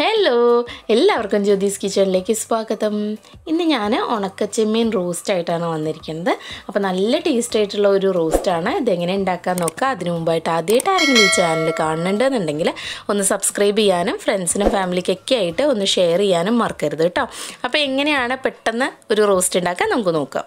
hello എല്ലാവർക്കും ജ്യോതിസ് കിച്ചണിലേക്ക് സ്വാഗതം ഇന്ന് ഞാൻ ഉണക്കച്ചെമ്മീൻ റോസ്റ്റ് ആയിട്ടാണ് വന്നിരിക്കുന്നത് അപ്പോൾ നല്ല ടേസ്റ്റ് ആയിട്ടുള്ള ഒരു റോസ്റ്റാണ് ഇതെങ്ങനെ ഉണ്ടാക്കാൻ നോക്കുക അതിനു മുമ്പായിട്ട് ആദ്യമായിട്ട് ആരെങ്കിലും ഈ ചാനൽ കാണുന്നുണ്ടെന്നുണ്ടെങ്കിൽ ഒന്ന് സബ്സ്ക്രൈബ് ചെയ്യാനും ഫ്രണ്ട്സിനും ഫാമിലിക്കൊക്കെ ആയിട്ട് ഒന്ന് ഷെയർ ചെയ്യാനും മറക്കരുത് കേട്ടോ അപ്പോൾ എങ്ങനെയാണ് പെട്ടെന്ന് ഒരു റോസ്റ്റ് ഉണ്ടാക്കാൻ നമുക്ക് നോക്കാം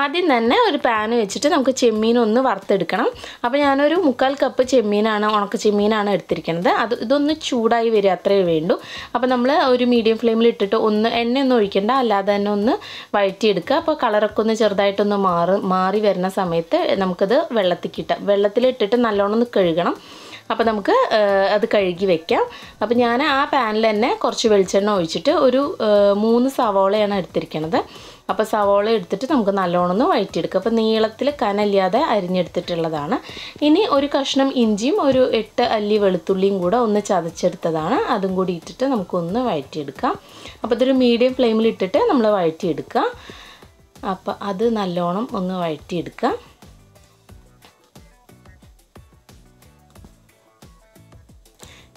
ആദ്യം തന്നെ ഒരു പാൻ വെച്ചിട്ട് നമുക്ക് ചെമ്മീൻ ഒന്ന് വറുത്തെടുക്കണം അപ്പോൾ ഞാനൊരു മുക്കാൽ കപ്പ് ചെമ്മീനാണ് ഉണക്ക ചെമ്മീനാണ് എടുത്തിരിക്കുന്നത് അത് ഇതൊന്ന് ചൂടായി വരിക അത്രയേ വേണ്ടൂ അപ്പോൾ നമ്മൾ ഒരു മീഡിയം ഫ്ലെയിമിൽ ഇട്ടിട്ട് ഒന്ന് എണ്ണയൊന്നും ഒഴിക്കേണ്ട അല്ലാതെ തന്നെ ഒന്ന് വഴറ്റിയെടുക്കുക അപ്പോൾ കളറൊക്കെ ഒന്ന് ചെറുതായിട്ടൊന്ന് മാറി മാറി വരുന്ന സമയത്ത് നമുക്കത് വെള്ളത്തിൽ കിട്ടാം വെള്ളത്തിലിട്ടിട്ട് നല്ലോണം ഒന്ന് കഴുകണം അപ്പോൾ നമുക്ക് അത് കഴുകി വെക്കാം അപ്പോൾ ഞാൻ ആ പാനിൽ തന്നെ കുറച്ച് വെളിച്ചെണ്ണ ഒഴിച്ചിട്ട് ഒരു മൂന്ന് സവോളയാണ് എടുത്തിരിക്കണത് അപ്പോൾ സവോള എടുത്തിട്ട് നമുക്ക് നല്ലോണം ഒന്ന് വഴറ്റിയെടുക്കുക അപ്പോൾ നീളത്തിൽ കനല്ലാതെ അരിഞ്ഞെടുത്തിട്ടുള്ളതാണ് ഇനി ഒരു കഷ്ണം ഇഞ്ചിയും ഒരു എട്ട് അല്ലി വെളുത്തുള്ളിയും കൂടെ ഒന്ന് ചതച്ചെടുത്തതാണ് അതും കൂടി ഇട്ടിട്ട് നമുക്കൊന്ന് വഴറ്റിയെടുക്കാം അപ്പോൾ ഇതൊരു മീഡിയം ഫ്ലെയിമിൽ ഇട്ടിട്ട് നമ്മൾ വഴറ്റിയെടുക്കുക അപ്പോൾ അത് നല്ലോണം ഒന്ന് വഴറ്റിയെടുക്കുക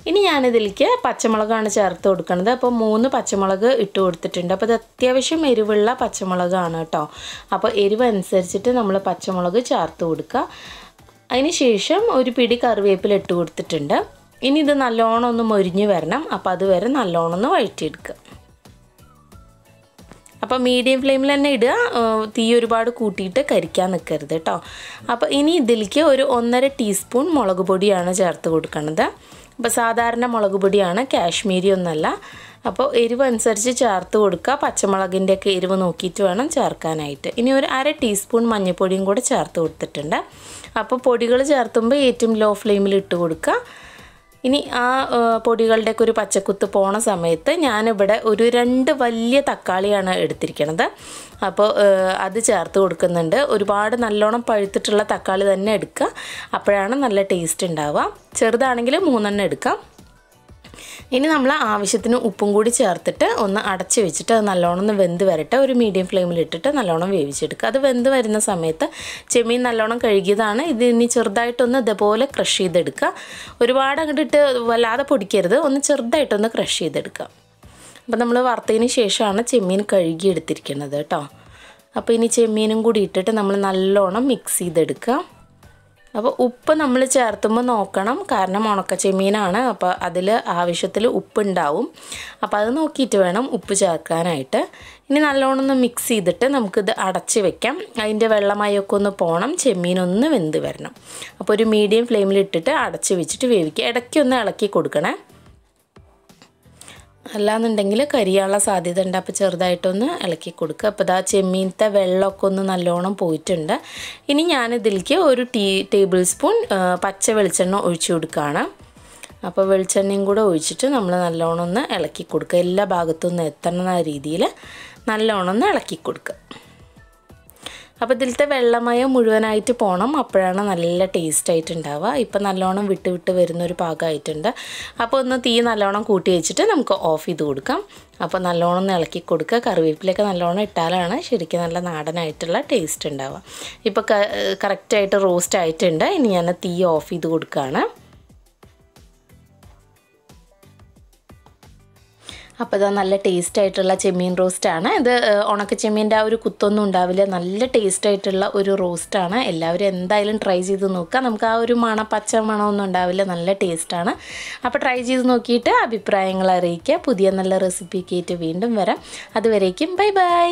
ഇനി ഞാനിതിലേക്ക് പച്ചമുളകാണ് ചേർത്ത് കൊടുക്കുന്നത് അപ്പോൾ മൂന്ന് പച്ചമുളക് ഇട്ട് കൊടുത്തിട്ടുണ്ട് അപ്പോൾ ഇത് അത്യാവശ്യം എരിവുള്ള പച്ചമുളകാണ് കേട്ടോ അപ്പോൾ എരിവ് അനുസരിച്ചിട്ട് നമ്മൾ പച്ചമുളക് ചേർത്ത് കൊടുക്കുക അതിന് ശേഷം ഒരു പിടി കറിവേപ്പില ഇട്ട് കൊടുത്തിട്ടുണ്ട് ഇനി ഇത് നല്ലോണം ഒന്ന് മൊരിഞ്ഞ് വരണം അപ്പോൾ അതുവരെ നല്ലോണം ഒന്ന് വഴറ്റിയെടുക്കുക അപ്പോൾ മീഡിയം ഫ്ലെയിമിൽ തന്നെ ഇടുക തീ ഒരുപാട് കൂട്ടിയിട്ട് കരിക്കാൻ നിൽക്കരുത് കേട്ടോ അപ്പോൾ ഇനി ഇതിലേക്ക് ഒരു ഒന്നര ടീസ്പൂൺ മുളക് പൊടിയാണ് ചേർത്ത് കൊടുക്കുന്നത് അപ്പോൾ സാധാരണ മുളക് പൊടിയാണ് കാശ്മീരി ഒന്നല്ല അപ്പോൾ എരിവ് അനുസരിച്ച് ചേർത്ത് കൊടുക്കുക ഒക്കെ എരിവ് നോക്കിയിട്ട് വേണം ചേർക്കാനായിട്ട് ഇനി ഒരു അര ടീസ്പൂൺ മഞ്ഞൾപ്പൊടിയും കൂടെ ചേർത്ത് കൊടുത്തിട്ടുണ്ട് അപ്പോൾ പൊടികൾ ചേർത്തുമ്പോൾ ഏറ്റവും ലോ ഫ്ലെയിമിൽ ഇട്ട് കൊടുക്കുക ഇനി ആ പൊടികളുടെയൊക്കെ ഒരു പച്ചക്കുത്ത് പോണ സമയത്ത് ഞാനിവിടെ ഒരു രണ്ട് വലിയ തക്കാളിയാണ് എടുത്തിരിക്കണത് അപ്പോൾ അത് ചേർത്ത് കൊടുക്കുന്നുണ്ട് ഒരുപാട് നല്ലോണം പഴുത്തിട്ടുള്ള തക്കാളി തന്നെ എടുക്കുക അപ്പോഴാണ് നല്ല ടേസ്റ്റ് ഉണ്ടാവുക ചെറുതാണെങ്കിൽ മൂന്നെണ്ണം എടുക്കാം ഇനി നമ്മൾ ആവശ്യത്തിന് ഉപ്പും കൂടി ചേർത്തിട്ട് ഒന്ന് അടച്ച് വെച്ചിട്ട് അത് നല്ലോണം ഒന്ന് വെന്ത് വരട്ടെ ഒരു മീഡിയം ഫ്ലെയിമിൽ ഇട്ടിട്ട് നല്ലോണം വേവിച്ചെടുക്കുക അത് വെന്ത് വരുന്ന സമയത്ത് ചെമ്മീൻ നല്ലോണം കഴുകിയതാണ് ഇത് ഇനി ചെറുതായിട്ടൊന്ന് ഇതേപോലെ ക്രഷ് ചെയ്തെടുക്കുക ഒരുപാട് അങ്ങോട്ടിട്ട് ഇട്ട് വല്ലാതെ പൊടിക്കരുത് ഒന്ന് ചെറുതായിട്ടൊന്ന് ക്രഷ് ചെയ്തെടുക്കുക അപ്പോൾ നമ്മൾ വറുത്തതിന് ശേഷമാണ് ചെമ്മീൻ കഴുകി എടുത്തിരിക്കുന്നത് കേട്ടോ അപ്പോൾ ഇനി ചെമ്മീനും കൂടി ഇട്ടിട്ട് നമ്മൾ നല്ലോണം മിക്സ് ചെയ്തെടുക്കുക അപ്പോൾ ഉപ്പ് നമ്മൾ ചേർത്തുമ്പോൾ നോക്കണം കാരണം ഉണക്ക ചെമ്മീനാണ് അപ്പോൾ അതിൽ ആവശ്യത്തിൽ ഉപ്പുണ്ടാവും അപ്പോൾ അത് നോക്കിയിട്ട് വേണം ഉപ്പ് ചേർക്കാനായിട്ട് ഇനി നല്ലോണം ഒന്ന് മിക്സ് ചെയ്തിട്ട് നമുക്കിത് അടച്ച് വെക്കാം അതിൻ്റെ വെള്ളമായൊക്കെ ഒന്ന് പോകണം ചെമ്മീനൊന്ന് വെന്ത് വരണം അപ്പോൾ ഒരു മീഡിയം ഫ്ലെയിമിൽ ഇട്ടിട്ട് അടച്ച് വെച്ചിട്ട് വേവിക്കുക ഇടയ്ക്കൊന്ന് ഇളക്കി കൊടുക്കണേ അല്ലാന്നുണ്ടെങ്കിൽ കരിയാനുള്ള സാധ്യത ഉണ്ട് അപ്പോൾ ചെറുതായിട്ടൊന്ന് ഇളക്കി കൊടുക്കുക അപ്പോൾ ഇതാ ചെമ്മീനത്തെ വെള്ളമൊക്കെ ഒന്ന് നല്ലോണം പോയിട്ടുണ്ട് ഇനി ഞാനിതിലേക്ക് ഒരു ടീ ടേബിൾ സ്പൂൺ പച്ച വെളിച്ചെണ്ണ ഒഴിച്ചു കൊടുക്കുകയാണ് അപ്പോൾ വെളിച്ചെണ്ണയും കൂടെ ഒഴിച്ചിട്ട് നമ്മൾ നല്ലോണം ഒന്ന് ഇളക്കി കൊടുക്കുക എല്ലാ ഭാഗത്തും ഒന്ന് എത്തണ രീതിയിൽ നല്ലോണം ഒന്ന് ഇളക്കി കൊടുക്കുക അപ്പോൾ ഇതിലത്തെ വെള്ളമയം മുഴുവനായിട്ട് പോകണം അപ്പോഴാണ് നല്ല ടേസ്റ്റ് ആയിട്ടുണ്ടാവുക ഇപ്പം നല്ലോണം വിട്ട് വിട്ട് വരുന്നൊരു പാകമായിട്ടുണ്ട് അപ്പോൾ ഒന്ന് തീ നല്ലോണം കൂട്ടി വെച്ചിട്ട് നമുക്ക് ഓഫ് ചെയ്ത് കൊടുക്കാം അപ്പോൾ നല്ലോണം ഒന്ന് ഇളക്കി കൊടുക്കുക കറിവേപ്പിലൊക്കെ നല്ലോണം ഇട്ടാലാണ് ശരിക്കും നല്ല നാടനായിട്ടുള്ള ടേസ്റ്റ് ഉണ്ടാവുക ഇപ്പോൾ കറക്റ്റായിട്ട് റോസ്റ്റ് ആയിട്ടുണ്ട് ഇനി ഞാൻ തീ ഓഫ് ചെയ്ത് കൊടുക്കുകയാണ് അപ്പോൾ ഇതാ നല്ല ടേസ്റ്റ് ആയിട്ടുള്ള ചെമ്മീൻ റോസ്റ്റാണ് ഇത് ഉണക്ക ചെമ്മീൻ്റെ ആ ഒരു കുത്തൊന്നും ഉണ്ടാവില്ല നല്ല ടേസ്റ്റ് ആയിട്ടുള്ള ഒരു റോസ്റ്റാണ് എല്ലാവരും എന്തായാലും ട്രൈ ചെയ്ത് നോക്കുക നമുക്ക് ആ ഒരു മണ പച്ച മണമൊന്നും ഉണ്ടാവില്ല നല്ല ടേസ്റ്റാണ് അപ്പോൾ ട്രൈ ചെയ്ത് നോക്കിയിട്ട് അഭിപ്രായങ്ങൾ അറിയിക്കുക പുതിയ നല്ല റെസിപ്പിക്കായിട്ട് വീണ്ടും വരാം അതുവരേക്കും ബൈ ബൈ